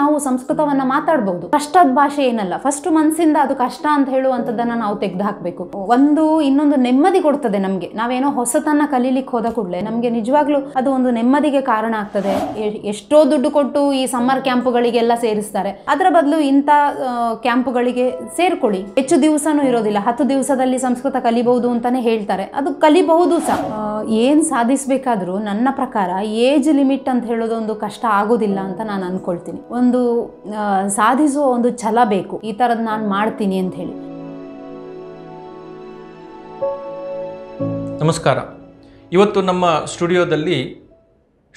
ನಾವು ಸಂಸ್ಕೃತವನ್ನ ಮಾತಾಡಬಹುದು ಕಷ್ಟದ ಭಾಷೆ ಏನಲ್ಲ ಫಸ್ಟ್ ಮನಸ್ಸಿಂದ ಅದು ಕಷ್ಟ ಅಂತ ಹೇಳುವಂತದನ್ನ ನಾವು ತೆಗೆದು ಹಾಕಬೇಕು ಒಂದು ಇನ್ನೊಂದು ನೆಮ್ಮದಿ ಕೊಡ್ತದೆ ನಮಗೆ ನಾವೇನೋ ಹೊಸತನ್ನ ಕಲೀಲಿಕ್ಕೆ ಹೋದ ಕೂಡಲೇ ನಮಗೆ ನಿಜವಾಗ್ಲೂ ಅದು ಒಂದು ನೆಮ್ಮದಿಗೆ ಕಾರಣ ಆಗ್ತದೆ ಎಷ್ಟೋ ದುಡ್ಡು ಕೊಟ್ಟು ಈ ಸಮ್ಮರ್ ಕ್ಯಾಂಪ್ಗಳಿಗೆಲ್ಲ ಸೇರಿಸ್ತಾರೆ ಅದರ ಬದಲು ಇಂಥ ಕ್ಯಾಂಪ್ಗಳಿಗೆ ಸೇರ್ಕೊಳ್ಳಿ ಹೆಚ್ಚು ದಿವಸನೂ ಇರೋದಿಲ್ಲ ಹತ್ತು ದಿವಸದಲ್ಲಿ ಸಂಸ್ಕೃತ ಕಲಿಬಹುದು ಅಂತಾನೆ ಹೇಳ್ತಾರೆ ಅದು ಕಲಿಬಹುದು ಸಹ ಏನು ಸಾಧಿಸಬೇಕಾದ್ರೂ ನನ್ನ ಪ್ರಕಾರ ಏಜ್ ಲಿಮಿಟ್ ಅಂತ ಹೇಳೋದು ಒಂದು ಕಷ್ಟ ಆಗೋದಿಲ್ಲ ಅಂತ ನಾನು ಅನ್ಕೊಳ್ತೀನಿ ಒಂದು ಒಂದು ಸಾಧಿಸುವ ಒಂದು ಛಲ ಬೇಕು ಈ ಥರದ್ದು ನಾನು ಮಾಡ್ತೀನಿ ಅಂತ ಹೇಳಿ ನಮಸ್ಕಾರ ಇವತ್ತು ನಮ್ಮ ಸ್ಟುಡಿಯೋದಲ್ಲಿ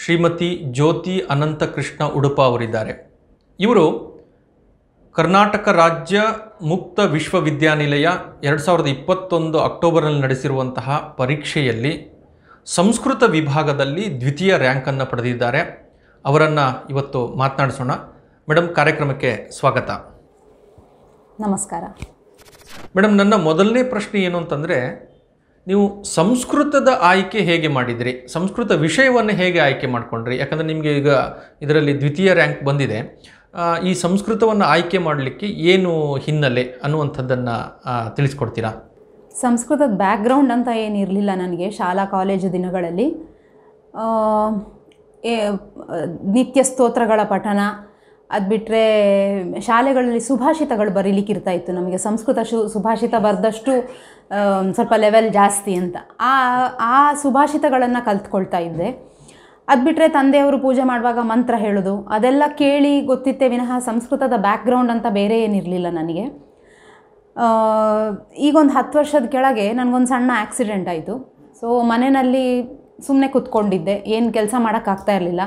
ಶ್ರೀಮತಿ ಜ್ಯೋತಿ ಅನಂತ ಕೃಷ್ಣ ಉಡುಪ ಅವರಿದ್ದಾರೆ ಇವರು ಕರ್ನಾಟಕ ರಾಜ್ಯ ಮುಕ್ತ ವಿಶ್ವವಿದ್ಯಾನಿಲಯ ಎರಡು ಸಾವಿರದ ಇಪ್ಪತ್ತೊಂದು ಅಕ್ಟೋಬರ್ನಲ್ಲಿ ನಡೆಸಿರುವಂತಹ ಪರೀಕ್ಷೆಯಲ್ಲಿ ಸಂಸ್ಕೃತ ವಿಭಾಗದಲ್ಲಿ ದ್ವಿತೀಯ ರ್ಯಾಂಕನ್ನು ಪಡೆದಿದ್ದಾರೆ ಅವರನ್ನು ಇವತ್ತು ಮಾತನಾಡಿಸೋಣ ಮೇಡಮ್ ಕಾರ್ಯಕ್ರಮಕ್ಕೆ ಸ್ವಾಗತ ನಮಸ್ಕಾರ ಮೇಡಮ್ ನನ್ನ ಮೊದಲನೇ ಪ್ರಶ್ನೆ ಏನು ಅಂತಂದರೆ ನೀವು ಸಂಸ್ಕೃತದ ಆಯ್ಕೆ ಹೇಗೆ ಮಾಡಿದಿರಿ ಸಂಸ್ಕೃತ ವಿಷಯವನ್ನು ಹೇಗೆ ಆಯ್ಕೆ ಮಾಡಿಕೊಂಡ್ರಿ ಯಾಕಂದರೆ ನಿಮಗೆ ಈಗ ಇದರಲ್ಲಿ ದ್ವಿತೀಯ ರ್ಯಾಂಕ್ ಬಂದಿದೆ ಈ ಸಂಸ್ಕೃತವನ್ನು ಆಯ್ಕೆ ಮಾಡಲಿಕ್ಕೆ ಏನು ಹಿನ್ನೆಲೆ ಅನ್ನುವಂಥದ್ದನ್ನು ತಿಳಿಸ್ಕೊಡ್ತೀರಾ ಸಂಸ್ಕೃತದ ಬ್ಯಾಕ್ಗ್ರೌಂಡ್ ಅಂತ ಏನಿರಲಿಲ್ಲ ನನಗೆ ಶಾಲಾ ಕಾಲೇಜು ದಿನಗಳಲ್ಲಿ ನಿತ್ಯ ಸ್ತೋತ್ರಗಳ ಪಠನ ಅದು ಬಿಟ್ಟರೆ ಶಾಲೆಗಳಲ್ಲಿ ಸುಭಾಷಿತಗಳು ಬರೀಲಿಕ್ಕಿರ್ತಾ ಇತ್ತು ನಮಗೆ ಸಂಸ್ಕೃತ ಶು ಸುಭಾಷಿತ ಬರೆದಷ್ಟು ಸ್ವಲ್ಪ ಲೆವೆಲ್ ಜಾಸ್ತಿ ಅಂತ ಆ ಆ ಸುಭಾಷಿತಗಳನ್ನು ಕಲ್ತ್ಕೊಳ್ತಾ ಇದ್ದೆ ಅದು ಬಿಟ್ಟರೆ ತಂದೆಯವರು ಪೂಜೆ ಮಾಡುವಾಗ ಮಂತ್ರ ಹೇಳೋದು ಅದೆಲ್ಲ ಕೇಳಿ ಗೊತ್ತಿತ್ತೆ ವಿನಃ ಸಂಸ್ಕೃತದ ಬ್ಯಾಕ್ಗ್ರೌಂಡ್ ಅಂತ ಬೇರೆ ಏನಿರಲಿಲ್ಲ ನನಗೆ ಈಗೊಂದು ಹತ್ತು ವರ್ಷದ ಕೆಳಗೆ ನನಗೊಂದು ಸಣ್ಣ ಆ್ಯಕ್ಸಿಡೆಂಟ್ ಆಯಿತು ಸೊ ಮನೆಯಲ್ಲಿ ಸುಮ್ಮನೆ ಕೂತ್ಕೊಂಡಿದ್ದೆ ಏನು ಕೆಲಸ ಮಾಡೋಕ್ಕಾಗ್ತಾ ಇರಲಿಲ್ಲ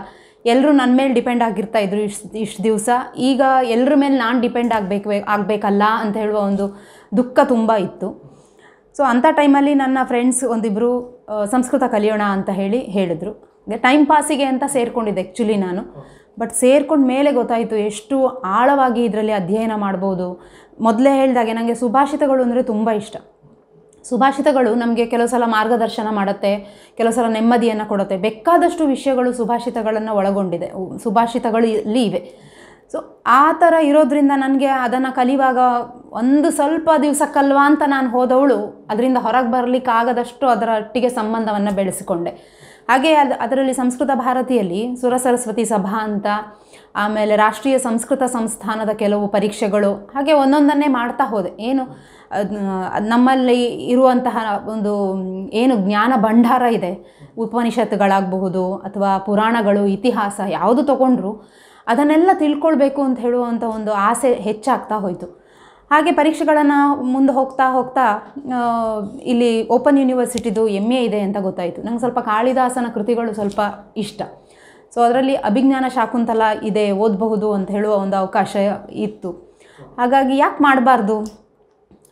ಎಲ್ಲರೂ ನನ್ನ ಮೇಲೆ ಡಿಪೆಂಡ್ ಆಗಿರ್ತಾ ಇದ್ರು ಇಷ್ಟು ಇಷ್ಟು ದಿವಸ ಈಗ ಎಲ್ಲರ ಮೇಲೆ ನಾನು ಡಿಪೆಂಡ್ ಆಗಬೇಕು ಆಗಬೇಕಲ್ಲ ಅಂತ ಹೇಳುವ ಒಂದು ದುಃಖ ತುಂಬ ಇತ್ತು ಸೊ ಅಂಥ ಟೈಮಲ್ಲಿ ನನ್ನ ಫ್ರೆಂಡ್ಸ್ ಒಂದಿಬ್ಬರು ಸಂಸ್ಕೃತ ಕಲಿಯೋಣ ಅಂತ ಹೇಳಿ ಹೇಳಿದರು ಟೈಮ್ ಪಾಸಿಗೆ ಅಂತ ಸೇರಿಕೊಂಡಿದ್ದೆ ಆ್ಯಕ್ಚುಲಿ ನಾನು ಬಟ್ ಸೇರ್ಕೊಂಡು ಮೇಲೆ ಗೊತ್ತಾಯಿತು ಎಷ್ಟು ಆಳವಾಗಿ ಇದರಲ್ಲಿ ಅಧ್ಯಯನ ಮಾಡ್ಬೋದು ಮೊದಲೇ ಹೇಳಿದಾಗೆ ನನಗೆ ಸುಭಾಷಿತಗಳು ಅಂದರೆ ತುಂಬ ಇಷ್ಟ ಸುಭಾಷಿತಗಳು ನಮಗೆ ಕೆಲವು ಸಲ ಮಾರ್ಗದರ್ಶನ ಮಾಡುತ್ತೆ ಕೆಲವು ಸಲ ನೆಮ್ಮದಿಯನ್ನು ಕೊಡುತ್ತೆ ಬೇಕಾದಷ್ಟು ವಿಷಯಗಳು ಸುಭಾಷಿತಗಳನ್ನು ಒಳಗೊಂಡಿದೆ ಸುಭಾಷಿತಗಳು ಇಲ್ಲಿ ಇವೆ ಸೊ ಆ ಥರ ಇರೋದ್ರಿಂದ ನನಗೆ ಅದನ್ನು ಕಲಿಯುವಾಗ ಒಂದು ಸ್ವಲ್ಪ ದಿವಸಕ್ಕಲ್ವಾ ಅಂತ ನಾನು ಹೋದವಳು ಅದರಿಂದ ಹೊರಗೆ ಬರಲಿಕ್ಕಾಗದಷ್ಟು ಅದರ ಒಟ್ಟಿಗೆ ಸಂಬಂಧವನ್ನು ಬೆಳೆಸಿಕೊಂಡೆ ಹಾಗೆ ಅದು ಅದರಲ್ಲಿ ಸಂಸ್ಕೃತ ಭಾರತಿಯಲ್ಲಿ ಸುರಸರಸ್ವತಿ ಸಭಾ ಅಂತ ಆಮೇಲೆ ರಾಷ್ಟ್ರೀಯ ಸಂಸ್ಕೃತ ಸಂಸ್ಥಾನದ ಕೆಲವು ಪರೀಕ್ಷೆಗಳು ಹಾಗೆ ಒಂದೊಂದನ್ನೇ ಮಾಡ್ತಾ ಹೋದೆ ಏನು ನಮ್ಮಲ್ಲಿ ಇರುವಂತಹ ಒಂದು ಏನು ಜ್ಞಾನ ಭಂಡಾರ ಇದೆ ಉಪನಿಷತ್ತುಗಳಾಗಬಹುದು ಅಥವಾ ಪುರಾಣಗಳು ಇತಿಹಾಸ ಯಾವುದು ತಗೊಂಡ್ರು ಅದನ್ನೆಲ್ಲ ತಿಳ್ಕೊಳ್ಬೇಕು ಅಂತ ಹೇಳುವಂಥ ಒಂದು ಆಸೆ ಹೆಚ್ಚಾಗ್ತಾ ಹೋಯಿತು ಹಾಗೆ ಪರೀಕ್ಷೆಗಳನ್ನು ಮುಂದೆ ಹೋಗ್ತಾ ಹೋಗ್ತಾ ಇಲ್ಲಿ ಓಪನ್ ಯೂನಿವರ್ಸಿಟಿದು ಎಮ್ ಎ ಇದೆ ಅಂತ ಗೊತ್ತಾಯಿತು ನಂಗೆ ಸ್ವಲ್ಪ ಕಾಳಿದಾಸನ ಕೃತಿಗಳು ಸ್ವಲ್ಪ ಇಷ್ಟ ಸೊ ಅದರಲ್ಲಿ ಅಭಿಜ್ಞಾನ ಶಾಕುಂತಲ ಇದೆ ಓದಬಹುದು ಅಂತ ಹೇಳುವ ಒಂದು ಅವಕಾಶ ಇತ್ತು ಹಾಗಾಗಿ ಯಾಕೆ ಮಾಡಬಾರ್ದು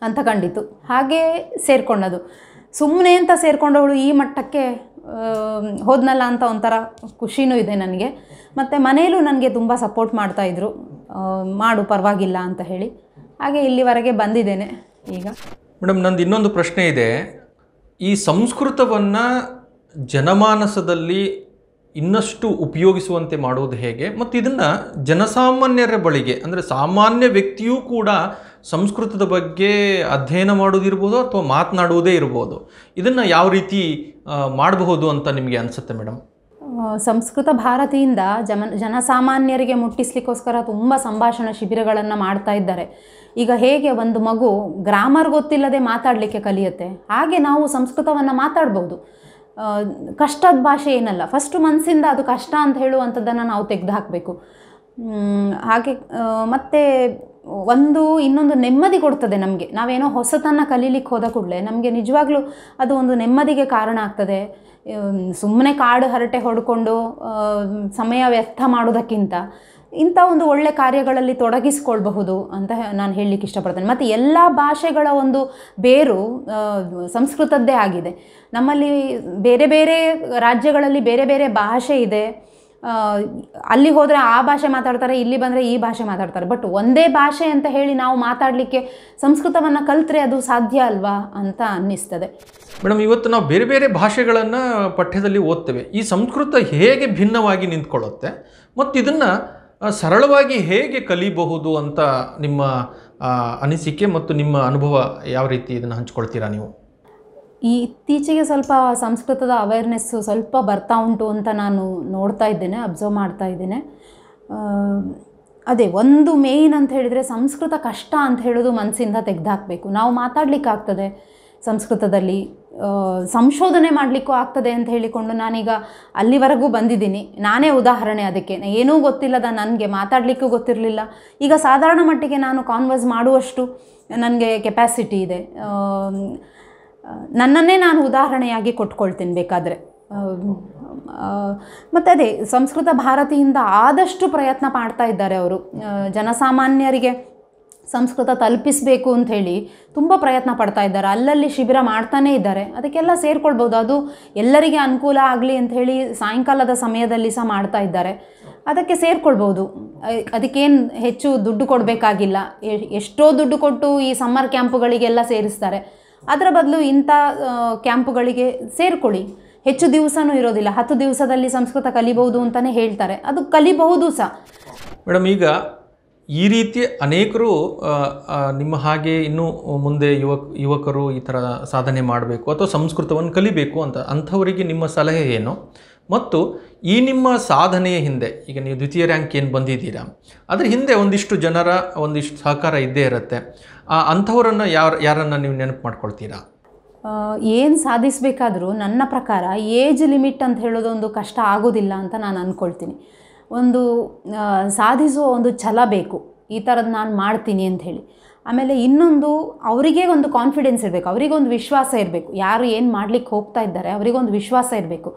ಅಂತ ಕಂಡಿತು ಹಾಗೇ ಸೇರಿಕೊಂಡದು ಸುಮ್ಮನೆ ಅಂತ ಸೇರಿಕೊಂಡವಳು ಈ ಮಟ್ಟಕ್ಕೆ ಹೋದ್ನಲ್ಲ ಅಂತ ಒಂಥರ ಖುಷಿನೂ ಇದೆ ನನಗೆ ಮತ್ತು ಮನೆಯಲ್ಲೂ ನನಗೆ ತುಂಬ ಸಪೋರ್ಟ್ ಮಾಡ್ತಾಯಿದ್ರು ಮಾಡು ಪರವಾಗಿಲ್ಲ ಅಂತ ಹೇಳಿ ಹಾಗೆ ಇಲ್ಲಿವರೆಗೆ ಬಂದಿದ್ದೇನೆ ಈಗ ಮೇಡಮ್ ನಂದು ಇನ್ನೊಂದು ಪ್ರಶ್ನೆ ಇದೆ ಈ ಸಂಸ್ಕೃತವನ್ನು ಜನಮಾನಸದಲ್ಲಿ ಇನ್ನಷ್ಟು ಉಪಯೋಗಿಸುವಂತೆ ಮಾಡುವುದು ಹೇಗೆ ಮತ್ತು ಇದನ್ನು ಜನಸಾಮಾನ್ಯರ ಬಳಿಗೆ ಅಂದರೆ ಸಾಮಾನ್ಯ ವ್ಯಕ್ತಿಯೂ ಕೂಡ ಸಂಸ್ಕೃತದ ಬಗ್ಗೆ ಅಧ್ಯಯನ ಮಾಡೋದಿರ್ಬೋದು ಅಥವಾ ಮಾತನಾಡುವುದೇ ಇರ್ಬೋದು ಇದನ್ನು ಯಾವ ರೀತಿ ಮಾಡಬಹುದು ಅಂತ ನಿಮಗೆ ಅನಿಸುತ್ತೆ ಮೇಡಮ್ ಸಂಸ್ಕೃತ ಭಾರತಿಯಿಂದ ಜನ ಜನಸಾಮಾನ್ಯರಿಗೆ ಮುಟ್ಟಿಸ್ಲಿಕ್ಕೋಸ್ಕರ ತುಂಬ ಸಂಭಾಷಣಾ ಶಿಬಿರಗಳನ್ನು ಮಾಡ್ತಾ ಇದ್ದಾರೆ ಈಗ ಹೇಗೆ ಒಂದು ಮಗು ಗ್ರಾಮರ್ ಗೊತ್ತಿಲ್ಲದೆ ಮಾತಾಡಲಿಕ್ಕೆ ಕಲಿಯುತ್ತೆ ಹಾಗೆ ನಾವು ಸಂಸ್ಕೃತವನ್ನು ಮಾತಾಡ್ಬೋದು ಕಷ್ಟದ ಭಾಷೆ ಏನಲ್ಲ ಫಸ್ಟು ಮನಸ್ಸಿಂದ ಅದು ಕಷ್ಟ ಅಂತ ಹೇಳುವಂಥದ್ದನ್ನು ನಾವು ತೆಗೆದು ಹಾಕಬೇಕು ಹಾಗೆ ಮತ್ತು ಒಂದು ಇನ್ನೊಂದು ನೆಮ್ಮದಿ ಕೊಡ್ತದೆ ನಮಗೆ ನಾವೇನೋ ಹೊಸತನ್ನ ಕಲೀಲಿಕ್ಕೆ ಹೋದ ಕೂಡಲೇ ನಮಗೆ ನಿಜವಾಗ್ಲೂ ಅದು ಒಂದು ನೆಮ್ಮದಿಗೆ ಕಾರಣ ಆಗ್ತದೆ ಸುಮ್ಮನೆ ಕಾಡು ಹರಟೆ ಹೊಡ್ಕೊಂಡು ಸಮಯ ವ್ಯರ್ಥ ಮಾಡೋದಕ್ಕಿಂತ ಇಂಥ ಒಂದು ಒಳ್ಳೆ ಕಾರ್ಯಗಳಲ್ಲಿ ತೊಡಗಿಸ್ಕೊಳ್ಬಹುದು ಅಂತ ನಾನು ಹೇಳಲಿಕ್ಕೆ ಇಷ್ಟಪಡ್ತೇನೆ ಮತ್ತು ಎಲ್ಲ ಭಾಷೆಗಳ ಒಂದು ಬೇರು ಸಂಸ್ಕೃತದ್ದೇ ಆಗಿದೆ ನಮ್ಮಲ್ಲಿ ಬೇರೆ ಬೇರೆ ರಾಜ್ಯಗಳಲ್ಲಿ ಬೇರೆ ಬೇರೆ ಭಾಷೆ ಇದೆ ಅಲ್ಲಿ ಹೋದರೆ ಆ ಭಾಷೆ ಮಾತಾಡ್ತಾರೆ ಇಲ್ಲಿ ಬಂದರೆ ಈ ಭಾಷೆ ಮಾತಾಡ್ತಾರೆ ಬಟ್ ಒಂದೇ ಭಾಷೆ ಅಂತ ಹೇಳಿ ನಾವು ಮಾತಾಡಲಿಕ್ಕೆ ಸಂಸ್ಕೃತವನ್ನು ಕಲ್ತ್ರೆ ಅದು ಸಾಧ್ಯ ಅಲ್ವಾ ಅಂತ ಅನ್ನಿಸ್ತದೆ ಮೇಡಮ್ ಇವತ್ತು ನಾವು ಬೇರೆ ಬೇರೆ ಭಾಷೆಗಳನ್ನು ಪಠ್ಯದಲ್ಲಿ ಓದ್ತೇವೆ ಈ ಸಂಸ್ಕೃತ ಹೇಗೆ ಭಿನ್ನವಾಗಿ ನಿಂತ್ಕೊಳ್ಳುತ್ತೆ ಮತ್ತು ಇದನ್ನು ಸರಳವಾಗಿ ಹೇಗೆ ಕಲಿಬಹುದು ಅಂತ ನಿಮ್ಮ ಅನಿಸಿಕೆ ಮತ್ತು ನಿಮ್ಮ ಅನುಭವ ಯಾವ ರೀತಿ ಇದನ್ನು ಹಂಚ್ಕೊಳ್ತೀರಾ ನೀವು ಈ ಇತ್ತೀಚೆಗೆ ಸ್ವಲ್ಪ ಸಂಸ್ಕೃತದ ಅವೇರ್ನೆಸ್ಸು ಸ್ವಲ್ಪ ಬರ್ತಾ ಉಂಟು ಅಂತ ನಾನು ನೋಡ್ತಾ ಇದ್ದೇನೆ ಅಬ್ಸರ್ವ್ ಮಾಡ್ತಾ ಇದ್ದೇನೆ ಅದೇ ಒಂದು ಮೇಯ್ನ್ ಅಂತ ಹೇಳಿದರೆ ಸಂಸ್ಕೃತ ಕಷ್ಟ ಅಂತ ಹೇಳೋದು ಮನಸ್ಸಿಂದ ತೆಗೆದಾಕಬೇಕು ನಾವು ಮಾತಾಡಲಿಕ್ಕಾಗ್ತದೆ ಸಂಸ್ಕೃತದಲ್ಲಿ ಸಂಶೋಧನೆ ಮಾಡಲಿಕ್ಕೂ ಆಗ್ತದೆ ಅಂತ ಹೇಳಿಕೊಂಡು ನಾನೀಗ ಅಲ್ಲಿವರೆಗೂ ಬಂದಿದ್ದೀನಿ ನಾನೇ ಉದಾಹರಣೆ ಅದಕ್ಕೆ ಏನೂ ಗೊತ್ತಿಲ್ಲದ ನನಗೆ ಮಾತಾಡಲಿಕ್ಕೂ ಗೊತ್ತಿರಲಿಲ್ಲ ಈಗ ಸಾಧಾರಣ ಮಟ್ಟಿಗೆ ನಾನು ಕಾನ್ವರ್ಸ್ ಮಾಡುವಷ್ಟು ನನಗೆ ಕೆಪ್ಯಾಸಿಟಿ ಇದೆ ನನ್ನನ್ನೇ ನಾನು ಉದಾಹರಣೆಯಾಗಿ ಕೊಟ್ಕೊಳ್ತೀನಿ ಬೇಕಾದರೆ ಮತ್ತು ಅದೇ ಸಂಸ್ಕೃತ ಭಾರತಿಯಿಂದ ಆದಷ್ಟು ಪ್ರಯತ್ನ ಮಾಡ್ತಾ ಇದ್ದಾರೆ ಅವರು ಜನಸಾಮಾನ್ಯರಿಗೆ ಸಂಸ್ಕೃತ ತಲುಪಿಸಬೇಕು ಅಂತ ಹೇಳಿ ತುಂಬ ಪ್ರಯತ್ನ ಪಡ್ತಾ ಇದ್ದಾರೆ ಅಲ್ಲಲ್ಲಿ ಶಿಬಿರ ಮಾಡ್ತಾನೇ ಇದ್ದಾರೆ ಅದಕ್ಕೆಲ್ಲ ಸೇರಿಕೊಳ್ಬೋದು ಅದು ಎಲ್ಲರಿಗೆ ಅನುಕೂಲ ಆಗಲಿ ಅಂತ ಹೇಳಿ ಸಾಯಂಕಾಲದ ಸಮಯದಲ್ಲಿ ಸಹ ಮಾಡ್ತಾ ಇದ್ದಾರೆ ಅದಕ್ಕೆ ಸೇರಿಕೊಳ್ಬೋದು ಅದಕ್ಕೇನು ಹೆಚ್ಚು ದುಡ್ಡು ಕೊಡಬೇಕಾಗಿಲ್ಲ ಎಷ್ಟೋ ದುಡ್ಡು ಕೊಟ್ಟು ಈ ಸಮ್ಮರ್ ಕ್ಯಾಂಪುಗಳಿಗೆಲ್ಲ ಸೇರಿಸ್ತಾರೆ ಅದರ ಬದಲು ಇಂಥ ಕ್ಯಾಂಪುಗಳಿಗೆ ಸೇರಿಕೊಳ್ಳಿ ಹೆಚ್ಚು ದಿವಸನೂ ಇರೋದಿಲ್ಲ ಹತ್ತು ದಿವಸದಲ್ಲಿ ಸಂಸ್ಕೃತ ಕಲಿಬಹುದು ಅಂತಲೇ ಹೇಳ್ತಾರೆ ಅದು ಕಲಿಬಹುದು ಸಹ ಮೇಡಮ್ ಈಗ ಈ ರೀತಿ ಅನೇಕರು ನಿಮ್ಮ ಹಾಗೆ ಇನ್ನೂ ಮುಂದೆ ಯುವಕ್ ಯುವಕರು ಈ ಥರ ಸಾಧನೆ ಮಾಡಬೇಕು ಅಥವಾ ಸಂಸ್ಕೃತವನ್ನು ಕಲಿಬೇಕು ಅಂತ ಅಂಥವರಿಗೆ ನಿಮ್ಮ ಸಲಹೆ ಏನು ಮತ್ತು ಈ ನಿಮ್ಮ ಸಾಧನೆಯ ಹಿಂದೆ ಈಗ ನೀವು ದ್ವಿತೀಯ ರ್ಯಾಂಕ್ ಏನು ಬಂದಿದ್ದೀರಾ ಅದರ ಹಿಂದೆ ಒಂದಿಷ್ಟು ಜನರ ಒಂದಿಷ್ಟು ಸಹಕಾರ ಇದ್ದೇ ಇರುತ್ತೆ ಆ ಅಂಥವರನ್ನು ಯಾರು ಯಾರನ್ನು ನೀವು ನೆನಪು ಮಾಡ್ಕೊಳ್ತೀರಾ ಏನು ಸಾಧಿಸಬೇಕಾದರೂ ನನ್ನ ಪ್ರಕಾರ ಏಜ್ ಲಿಮಿಟ್ ಅಂತ ಹೇಳೋದೊಂದು ಕಷ್ಟ ಆಗೋದಿಲ್ಲ ಅಂತ ನಾನು ಅಂದ್ಕೊಳ್ತೀನಿ ಒಂದು ಸಾಧಿಸುವ ಒಂದು ಛಲ ಬೇಕು ಈ ಥರದ್ದು ನಾನು ಮಾಡ್ತೀನಿ ಅಂತ ಹೇಳಿ ಆಮೇಲೆ ಇನ್ನೊಂದು ಅವರಿಗೆ ಒಂದು ಕಾನ್ಫಿಡೆನ್ಸ್ ಇರಬೇಕು ಅವರಿಗೊಂದು ವಿಶ್ವಾಸ ಇರಬೇಕು ಯಾರು ಏನು ಮಾಡಲಿಕ್ಕೆ ಹೋಗ್ತಾ ಇದ್ದಾರೆ ಅವರಿಗೊಂದು ವಿಶ್ವಾಸ ಇರಬೇಕು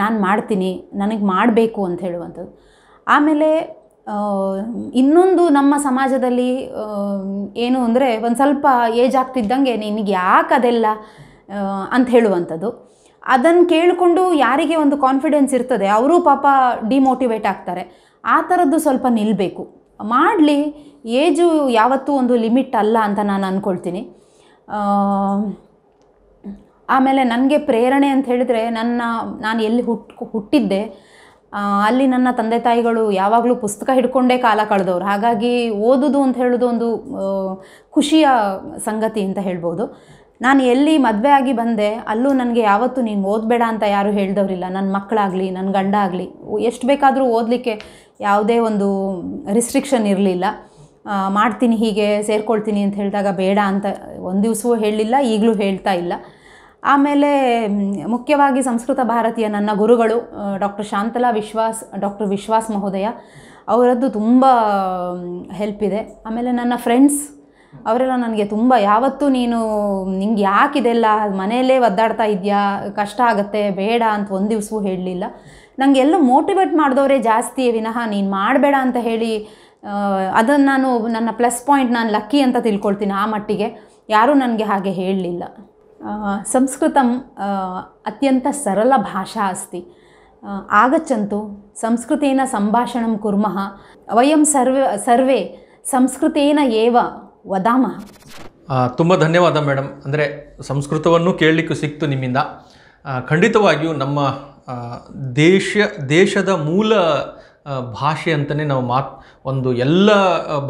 ನಾನು ಮಾಡ್ತೀನಿ ನನಗೆ ಮಾಡಬೇಕು ಅಂತ ಹೇಳುವಂಥದ್ದು ಆಮೇಲೆ ಇನ್ನೊಂದು ನಮ್ಮ ಸಮಾಜದಲ್ಲಿ ಏನು ಅಂದರೆ ಒಂದು ಸ್ವಲ್ಪ ಏಜ್ ಆಗ್ತಿದ್ದಂಗೆ ನಿನಗೆ ಯಾಕೆ ಅದೆಲ್ಲ ಅಂತ ಹೇಳುವಂಥದ್ದು ಅದನ್ನು ಕೇಳಿಕೊಂಡು ಯಾರಿಗೆ ಒಂದು ಕಾನ್ಫಿಡೆನ್ಸ್ ಇರ್ತದೆ ಅವರು ಪಾಪ ಡಿಮೋಟಿವೇಟ್ ಆಗ್ತಾರೆ ಆ ಥರದ್ದು ಸ್ವಲ್ಪ ನಿಲ್ಲಬೇಕು ಮಾಡಲಿ ಏಜು ಯಾವತ್ತೂ ಒಂದು ಲಿಮಿಟ್ ಅಲ್ಲ ಅಂತ ನಾನು ಅಂದ್ಕೊಳ್ತೀನಿ ಆಮೇಲೆ ನನಗೆ ಪ್ರೇರಣೆ ಅಂತ ಹೇಳಿದರೆ ನನ್ನ ನಾನು ಎಲ್ಲಿ ಹುಟ್ ಹುಟ್ಟಿದ್ದೆ ಅಲ್ಲಿ ನನ್ನ ತಂದೆ ತಾಯಿಗಳು ಯಾವಾಗಲೂ ಪುಸ್ತಕ ಹಿಡ್ಕೊಂಡೇ ಕಾಲ ಕಳೆದವ್ರು ಹಾಗಾಗಿ ಓದೋದು ಅಂತ ಹೇಳೋದು ಒಂದು ಖುಷಿಯ ಸಂಗತಿ ಅಂತ ಹೇಳ್ಬೋದು ನಾನು ಎಲ್ಲಿ ಮದುವೆ ಆಗಿ ಬಂದೆ ಅಲ್ಲೂ ನನಗೆ ಯಾವತ್ತೂ ನೀನು ಓದಬೇಡ ಅಂತ ಯಾರೂ ಹೇಳಿದವರಿಲ್ಲ ನನ್ನ ಮಕ್ಕಳಾಗಲಿ ನನ್ನ ಗಂಡ ಆಗಲಿ ಎಷ್ಟು ಬೇಕಾದರೂ ಓದಲಿಕ್ಕೆ ಯಾವುದೇ ಒಂದು ರಿಸ್ಟ್ರಿಕ್ಷನ್ ಇರಲಿಲ್ಲ ಮಾಡ್ತೀನಿ ಹೀಗೆ ಸೇರ್ಕೊಳ್ತೀನಿ ಅಂತ ಹೇಳಿದಾಗ ಬೇಡ ಅಂತ ಒಂದು ದಿವಸವೂ ಹೇಳಲಿಲ್ಲ ಈಗಲೂ ಹೇಳ್ತಾ ಇಲ್ಲ ಆಮೇಲೆ ಮುಖ್ಯವಾಗಿ ಸಂಸ್ಕೃತ ಭಾರತೀಯ ನನ್ನ ಗುರುಗಳು ಡಾಕ್ಟರ್ ಶಾಂತಲಾ ವಿಶ್ವಾಸ್ ಡಾಕ್ಟರ್ ವಿಶ್ವಾಸ್ ಮಹೋದಯ ಅವರದ್ದು ತುಂಬ ಹೆಲ್ಪ್ ಇದೆ ಆಮೇಲೆ ನನ್ನ ಫ್ರೆಂಡ್ಸ್ ಅವರೆಲ್ಲ ನನಗೆ ತುಂಬ ಯಾವತ್ತೂ ನೀನು ನಿಂಗೆ ಯಾಕಿದೆಲ್ಲ ಮನೆಯಲ್ಲೇ ಒದ್ದಾಡ್ತಾ ಇದೆಯಾ ಕಷ್ಟ ಆಗುತ್ತೆ ಬೇಡ ಅಂತ ಒಂದು ದಿವಸವೂ ಹೇಳಲಿಲ್ಲ ನನಗೆಲ್ಲೂ ಮೋಟಿವೇಟ್ ಮಾಡಿದವರೇ ಜಾಸ್ತಿ ವಿನಃ ನೀನು ಮಾಡಬೇಡ ಅಂತ ಹೇಳಿ ಅದನ್ನು ನಾನು ನನ್ನ ಪ್ಲಸ್ ಪಾಯಿಂಟ್ ನಾನು ಲಕ್ಕಿ ಅಂತ ತಿಳ್ಕೊಳ್ತೀನಿ ಆ ಮಟ್ಟಿಗೆ ಯಾರೂ ನನಗೆ ಹಾಗೆ ಹೇಳಲಿಲ್ಲ ಸಂಸ್ಕೃತಂ ಅತ್ಯಂತ ಸರಳ ಭಾಷಾ ಅಸ್ತಿ ಆಗಚ್ಚಂತು ಸಂಸ್ಕೃತೇನ ಸಂಭಾಷಣಂ ಕುರ್ಮಃ ವಯಂ ಸರ್ವೇ ಸರ್ವೇ ಸಂಸ್ಕೃತೇನ ಏವ ವದಾಮ ತುಂಬ ಧನ್ಯವಾದ ಮೇಡಮ್ ಅಂದರೆ ಸಂಸ್ಕೃತವನ್ನು ಕೇಳಲಿಕ್ಕೂ ಸಿಕ್ತು ನಿಮ್ಮಿಂದ ಖಂಡಿತವಾಗಿಯೂ ನಮ್ಮ ದೇಶ ದೇಶದ ಮೂಲ ಭಾಷೆ ಅಂತಲೇ ನಾವು ಮಾತ್ ಒಂದು ಎಲ್ಲ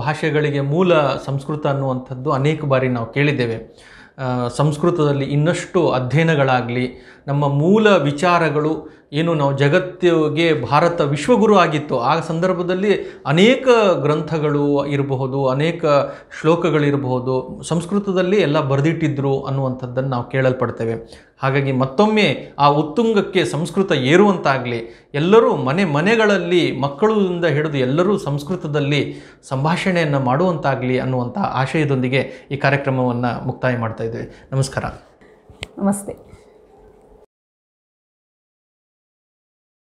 ಭಾಷೆಗಳಿಗೆ ಮೂಲ ಸಂಸ್ಕೃತ ಅನ್ನುವಂಥದ್ದು ಅನೇಕ ಬಾರಿ ನಾವು ಕೇಳಿದ್ದೇವೆ ಸಂಸ್ಕೃತದಲ್ಲಿ ಇನ್ನಷ್ಟು ಅಧ್ಯಯನಗಳಾಗಲಿ ನಮ್ಮ ಮೂಲ ವಿಚಾರಗಳು ಏನು ನಾವು ಜಗತ್ತಿಗೆ ಭಾರತ ವಿಶ್ವಗುರು ಆಗಿತ್ತು ಆ ಸಂದರ್ಭದಲ್ಲಿ ಅನೇಕ ಗ್ರಂಥಗಳು ಇರಬಹುದು ಅನೇಕ ಶ್ಲೋಕಗಳಿರಬಹುದು ಸಂಸ್ಕೃತದಲ್ಲಿ ಎಲ್ಲ ಬರೆದಿಟ್ಟಿದ್ರು ಅನ್ನುವಂಥದ್ದನ್ನು ನಾವು ಕೇಳಲ್ಪಡ್ತೇವೆ ಹಾಗಾಗಿ ಮತ್ತೊಮ್ಮೆ ಆ ಉತ್ತುಂಗಕ್ಕೆ ಸಂಸ್ಕೃತ ಏರುವಂತಾಗಲಿ ಎಲ್ಲರೂ ಮನೆ ಮನೆಗಳಲ್ಲಿ ಮಕ್ಕಳಿಂದ ಹಿಡಿದು ಎಲ್ಲರೂ ಸಂಸ್ಕೃತದಲ್ಲಿ ಸಂಭಾಷಣೆಯನ್ನು ಮಾಡುವಂತಾಗಲಿ ಅನ್ನುವಂಥ ಆಶಯದೊಂದಿಗೆ ಈ ಕಾರ್ಯಕ್ರಮವನ್ನು ಮುಕ್ತಾಯ ಮಾಡ್ತಾ ಇದ್ದೇವೆ ನಮಸ್ಕಾರ ನಮಸ್ತೆ